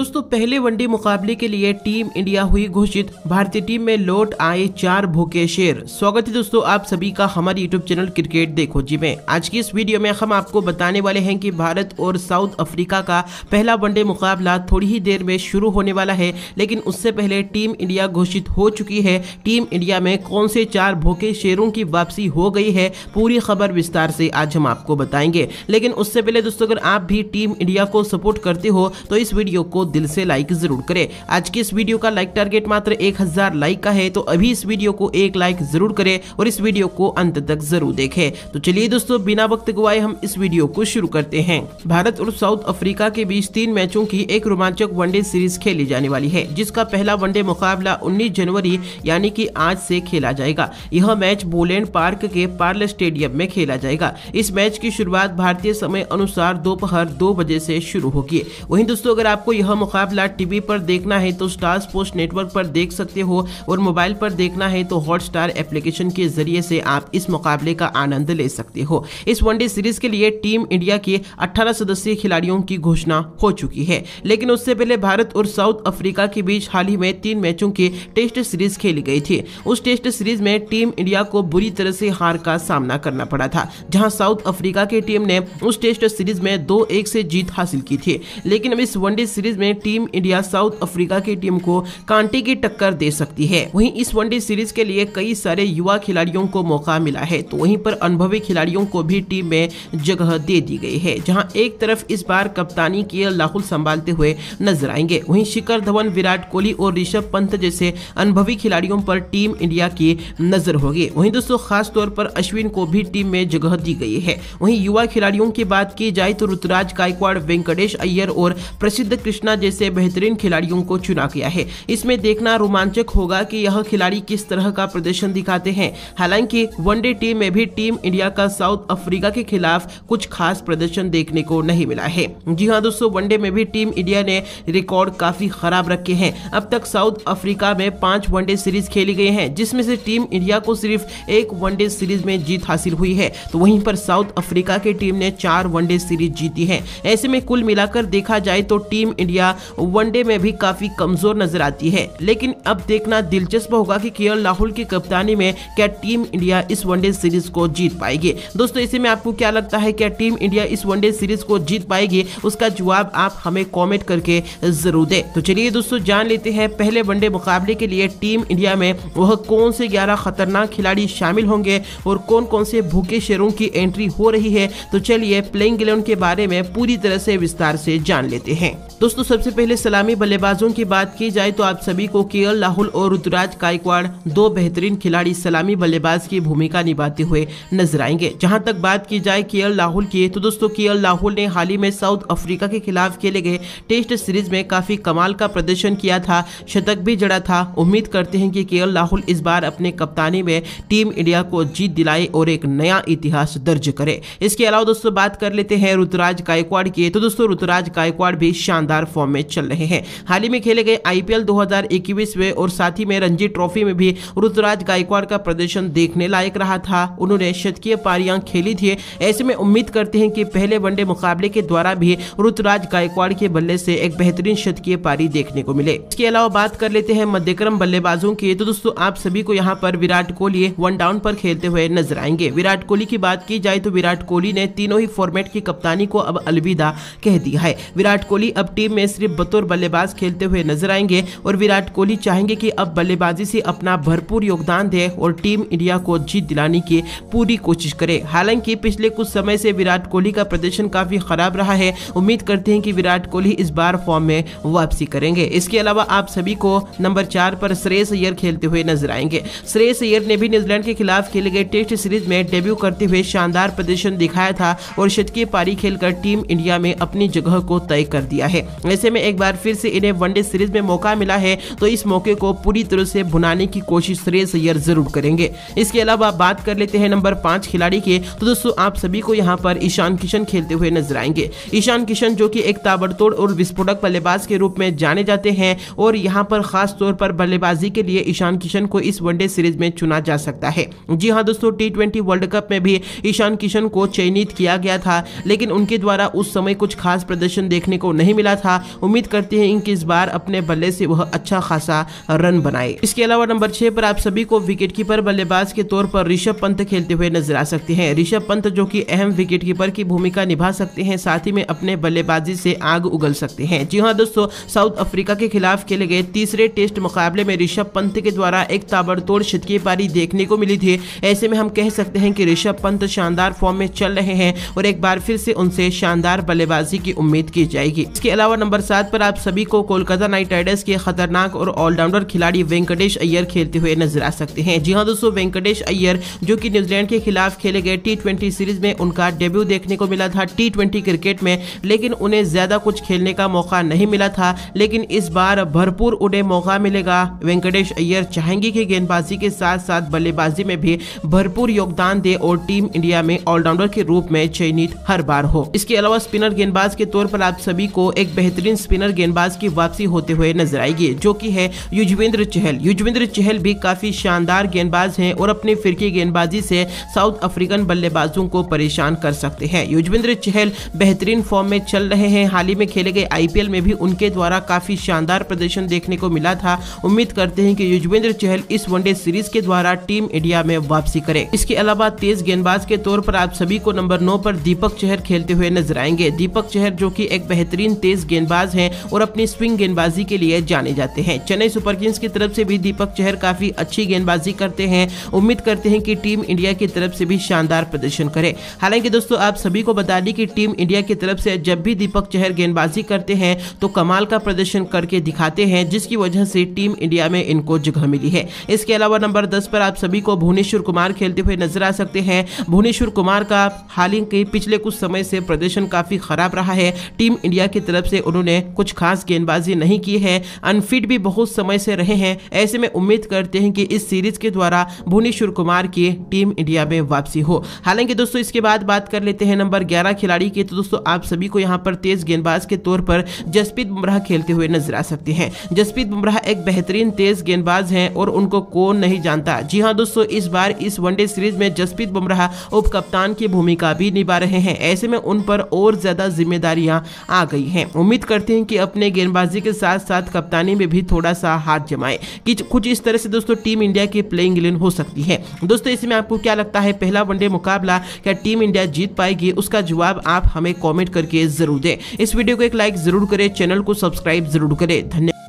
दोस्तों पहले वनडे मुकाबले के लिए टीम इंडिया हुई घोषित भारतीय टीम में लौट आए चार भूखे शेर स्वागत है दोस्तों आप सभी का हमारे यूट्यूब चैनल क्रिकेट देखो जी में आज की इस वीडियो में हम आपको बताने वाले हैं कि भारत और साउथ अफ्रीका का पहला वनडे मुकाबला थोड़ी ही देर में शुरू होने वाला है लेकिन उससे पहले टीम इंडिया घोषित हो चुकी है टीम इंडिया में कौन से चार भूखे शेरों की वापसी हो गई है पूरी खबर विस्तार से आज हम आपको बताएंगे लेकिन उससे पहले दोस्तों अगर आप भी टीम इंडिया को सपोर्ट करते हो तो इस वीडियो को दिल से लाइक जरूर करें आज की इस वीडियो का लाइक टारगेट मात्र एक लाइक का है तो अभी इस वीडियो को एक लाइक जरूर करें और इस वीडियो को अंत तक जरूर देखें तो चलिए दोस्तों बिना वक्त गवाए हम इस वीडियो को शुरू करते हैं भारत और साउथ अफ्रीका के बीच तीन मैचों की एक रोमांचक वनडे सीरीज खेली जाने वाली है जिसका पहला वनडे मुकाबला 19 जनवरी यानी कि आज से खेला जाएगा यह मैच बोलेंड पार्क के पार्ल स्टेडियम में खेला जाएगा इस मैच की शुरुआत भारतीय समय अनुसार दोपहर दो, दो बजे से शुरू होगी वहीं दोस्तों अगर आपको यह मुकाबला टीवी पर देखना है तो स्टार स्पोर्ट्स नेटवर्क पर देख सकते हो और मोबाइल पर देखना है तो हॉटस्टार एप्लीकेशन के जरिए से आप इस मुकाबले का आनंद ले सकते हो इस वनडे सीरीज के लिए टीम इंडिया के 18 सदस्यीय खिलाड़ियों की घोषणा हो चुकी है लेकिन उससे पहले भारत और साउथ अफ्रीका के बीच हाल ही में तीन मैचों की टेस्ट सीरीज खेली गई थी उस टेस्ट सीरीज में टीम इंडिया को बुरी तरह से हार का सामना करना पड़ा था जहां साउथ अफ्रीका की टीम ने उस टेस्ट सीरीज में दो एक से जीत हासिल की थी लेकिन अब इस वनडे सीरीज में में टीम इंडिया साउथ अफ्रीका की टीम को कांटे की टक्कर दे सकती है वहीं इस वनडे सीरीज के लिए कई सारे युवा खिलाड़ियों को मौका मिला है तो वहीं पर अनुभवी खिलाड़ियों को भी टीम में जगह दे दी गई है जहां एक तरफ इस बार कप्तानी के लाहुल संभालते हुए नजर आएंगे वहीं शिखर धवन विराट कोहली और ऋषभ पंत जैसे अनुभवी खिलाड़ियों पर टीम इंडिया की नजर होगी वहीं दोस्तों खास तौर पर अश्विन को भी टीम में जगह दी गई है वहीं युवा खिलाड़ियों की बात की जाए तो ऋतुराज गायकवाड़ वेंकटेश अय्यर और प्रसिद्ध कृष्णा जैसे बेहतरीन खिलाड़ियों को चुना गया है इसमें देखना रोमांचक होगा कि यह खिलाड़ी किस तरह का प्रदर्शन दिखाते हैं हालांकि वनडे टीम में भी टीम इंडिया का साउथ अफ्रीका के खिलाफ कुछ खास प्रदर्शन देखने को नहीं मिला है जी हाँ दोस्तों वनडे में भी टीम इंडिया ने रिकॉर्ड काफी खराब रखे है अब तक साउथ अफ्रीका में पांच वनडे सीरीज खेली गई है जिसमे से टीम इंडिया को सिर्फ एक वनडे सीरीज में जीत हासिल हुई है तो वहीं पर साउथ अफ्रीका की टीम ने चार वनडे सीरीज जीती है ऐसे में कुल मिलाकर देखा जाए तो टीम इंडिया इंडिया वनडे में भी काफी कमजोर नजर आती है लेकिन अब देखना दिलचस्प होगा कि केवल राहुल की कप्तानी में क्या टीम इंडिया इस वनडे सीरीज को जीत पाएगी दोस्तों इसी में आपको क्या लगता है क्या टीम इंडिया इस वनडे सीरीज को जीत पाएगी उसका जवाब आप हमें कॉमेंट करके जरूर दे तो चलिए दोस्तों जान लेते हैं पहले वनडे मुकाबले के लिए टीम इंडिया में वह कौन से ग्यारह खतरनाक खिलाड़ी शामिल होंगे और कौन कौन से भूखे शेरों की एंट्री हो रही है तो चलिए प्लेइंग इलेवन के बारे में पूरी तरह से विस्तार से जान लेते हैं दोस्तों सबसे पहले सलामी बल्लेबाजों की बात की जाए तो आप सभी को के राहुल और ऋतुराज गायकवाड़ दो बेहतरीन खिलाड़ी सलामी बल्लेबाज की भूमिका निभाते हुए नजर आएंगे जहां तक बात की जाए के राहुल की तो दोस्तों के राहुल ने हाल ही में साउथ अफ्रीका के खिलाफ खेले गए टेस्ट सीरीज में काफी कमाल का प्रदर्शन किया था शतक भी जड़ा था उम्मीद करते हैं कि के राहुल इस बार अपने कप्तानी में टीम इंडिया को जीत दिलाए और एक नया इतिहास दर्ज करे इसके अलावा दोस्तों बात कर लेते हैं ऋतुराज गायकवाड़ की तो दोस्तों ऋतुराज गायकवाड़ भी शानदार शानदार फॉर्म में चल रहे हैं हाल ही में खेले गए आईपीएल 2021 में और साथ ही में रणजी ट्रॉफी में भी ऋतुराज गायकवाड़ का प्रदर्शन देखने लायक रहा था उन्होंने शतकीय पारियां खेली थी ऐसे में उम्मीद करते हैं कि पहले वनडे मुकाबले के द्वारा भी ऋतुराज गायकवाड़ के बल्ले से एक बेहतरीन शतकीय पारी देखने को मिले इसके अलावा बात कर लेते हैं मध्यक्रम बल्लेबाजों की तो दोस्तों आप सभी को यहाँ पर विराट कोहली वन डाउन पर खेलते हुए नजर आएंगे विराट कोहली की बात की जाए तो विराट कोहली ने तीनों ही फॉर्मेट की कप्तानी को अब अलविदा कह दिया है विराट कोहली अब टीम में सिर्फ बतौर बल्लेबाज खेलते हुए नजर आएंगे और विराट कोहली चाहेंगे कि अब बल्लेबाजी से अपना भरपूर योगदान दे और टीम इंडिया को जीत दिलाने की पूरी कोशिश करे हालांकि पिछले कुछ समय से विराट कोहली का प्रदर्शन काफी खराब रहा है उम्मीद करते हैं कि विराट कोहली इस बार फॉर्म में वापसी करेंगे इसके अलावा आप सभी को नंबर चार पर श्रेयस अय्यर खेलते हुए नजर आएंगे श्रेयस अय्यर ने भी न्यूजीलैंड के खिलाफ खेले गए टेस्ट सीरीज में डेब्यू करते हुए शानदार प्रदर्शन दिखाया था और शतकीय पारी खेलकर टीम इंडिया में अपनी जगह को तय कर दिया है ऐसे में एक बार फिर से इन्हें वनडे सीरीज में मौका मिला है तो इस मौके को पूरी तरह से भुनाने की कोशिश श्रेयस अयर जरूर करेंगे इसके अलावा बात कर लेते हैं नंबर पांच खिलाड़ी के तो दोस्तों आप सभी को यहाँ पर ईशान किशन खेलते हुए नजर आएंगे ईशान किशन जो की एक ताबड़तोड़ और विस्फोटक बल्लेबाज के रूप में जाने जाते हैं और यहाँ पर खास तौर पर बल्लेबाजी के लिए ईशान किशन को इस वनडे सीरीज में चुना जा सकता है जी हाँ दोस्तों टी ट्वेंटी वर्ल्ड कप में भी ईशान किशन को चयनित किया गया था लेकिन उनके द्वारा उस समय कुछ खास प्रदर्शन देखने को नहीं मिला मिला था उम्मीद करते हैं कि इस बार अपने बल्ले से वह अच्छा खासा रन बनाए इसके अलावा नंबर छह पर आप सभी को विकेट कीपर बल्लेबाज के तौर पर ऋषभ पंत खेलते हुए नजर आ सकते हैं ऋषभ पंत जो कि अहम विकेट कीपर की भूमिका निभा सकते हैं साथ ही में अपने बल्लेबाजी से आग उगल सकते हैं जी हाँ दोस्तों साउथ अफ्रीका के खिलाफ खेले गए तीसरे टेस्ट मुकाबले में ऋषभ पंत के द्वारा एक ताबड़तोड़ शतकीय पारी देखने को मिली थी ऐसे में हम कह सकते हैं कि ऋषभ पंत शानदार फॉर्म में चल रहे हैं और एक बार फिर से उनसे शानदार बल्लेबाजी की उम्मीद की जाएगी इसके अलावा नंबर सात पर आप सभी को कोलकाता नाइट राइडर्स के खतरनाक और ऑलराउंडर खिलाड़ी वेंकटेश अय्यर खेलते हुए नजर आ सकते हैं जी हाँ दोस्तों वेंकटेश अय्यर जो कि न्यूजीलैंड के खिलाफ खेले गए टी सीरीज में उनका डेब्यू देखने को मिला था टी क्रिकेट में लेकिन उन्हें ज्यादा कुछ खेलने का मौका नहीं मिला था लेकिन इस बार भरपूर उन्हें मौका मिलेगा वेंकटेश अय्यर चाहेंगे कि गेंदबाजी के साथ साथ बल्लेबाजी में भी भरपूर योगदान दे और टीम इंडिया में ऑलराउंडर के रूप में चयनित हर बार हो इसके अलावा स्पिनर गेंदबाज के तौर पर आप सभी को एक एक बेहतरीन स्पिनर गेंदबाज की वापसी होते हुए नजर आएगी जो कि है युजवेंद्र चहल युजवेंद्र चहल भी काफी शानदार गेंदबाज हैं और अपने फिरकी गेंदबाजी से साउथ अफ्रीकन बल्लेबाजों को परेशान कर सकते हैं युजवेंद्र चहल बेहतरीन फॉर्म में चल रहे हैं हाल ही में खेले गए आईपीएल में भी उनके द्वारा काफी शानदार प्रदर्शन देखने को मिला था उम्मीद करते हैं कि युजवेंद्र चहल इस वनडे सीरीज के द्वारा टीम इंडिया में वापसी करे इसके अलावा तेज गेंदबाज के तौर पर आप सभी को नंबर नौ पर दीपक चहर खेलते हुए नजर आएंगे दीपक चहर जो की एक बेहतरीन तेज तेज गेंदबाज हैं और अपनी स्विंग गेंदबाजी के लिए जाने जाते हैं चेन्नई सुपर किंग्स की तरफ से भी दीपक चहर काफी अच्छी गेंदबाजी करते हैं उम्मीद करते हैं कि टीम इंडिया की तरफ से भी शानदार प्रदर्शन करे हालांकि दोस्तों आप सभी को बता दें कि टीम इंडिया की तरफ से जब भी दीपक चहर गेंदबाजी करते हैं तो कमाल का प्रदर्शन करके दिखाते हैं जिसकी वजह से टीम इंडिया में इनको जगह मिली है इसके अलावा नंबर दस पर आप सभी को भुवनेश्वर कुमार खेलते हुए नजर आ सकते हैं भुवनेश्वर कुमार का हाल ही पिछले कुछ समय से प्रदर्शन काफी खराब रहा है टीम इंडिया की तरफ से उन्होंने कुछ खास गेंदबाजी नहीं की है अनफिट भी बहुत समय से रहे हैं ऐसे में उम्मीद करते हैं कि इस सीरीज के द्वारा भुवनेश्वर कुमार की टीम इंडिया में वापसी हो हालांकि दोस्तों इसके बाद बात कर लेते हैं नंबर ग्यारह खिलाड़ी की तो दोस्तों आप सभी को यहाँ पर तेज गेंदबाज के तौर पर जसप्रीत बुमराह खेलते हुए नजर आ सकते हैं जसप्रीत बुमराह एक बेहतरीन तेज गेंदबाज हैं और उनको कौन नहीं जानता जी हाँ दोस्तों इस बार इस वनडे सीरीज में जसप्रीत बुमराह उप कप्तान की भूमिका भी निभा रहे हैं ऐसे में उन पर और ज्यादा जिम्मेदारियां आ गई हैं उम्मीद करते हैं कि अपने गेंदबाजी के साथ साथ कप्तानी में भी थोड़ा सा हाथ जमाए कि कुछ इस तरह से दोस्तों टीम इंडिया की प्लेइंग इलेवन हो सकती है दोस्तों इसमें आपको क्या लगता है पहला वनडे मुकाबला क्या टीम इंडिया जीत पाएगी उसका जवाब आप हमें कॉमेंट करके जरूर दें इस वीडियो को एक लाइक जरूर करें चैनल को सब्सक्राइब जरूर करें धन्यवाद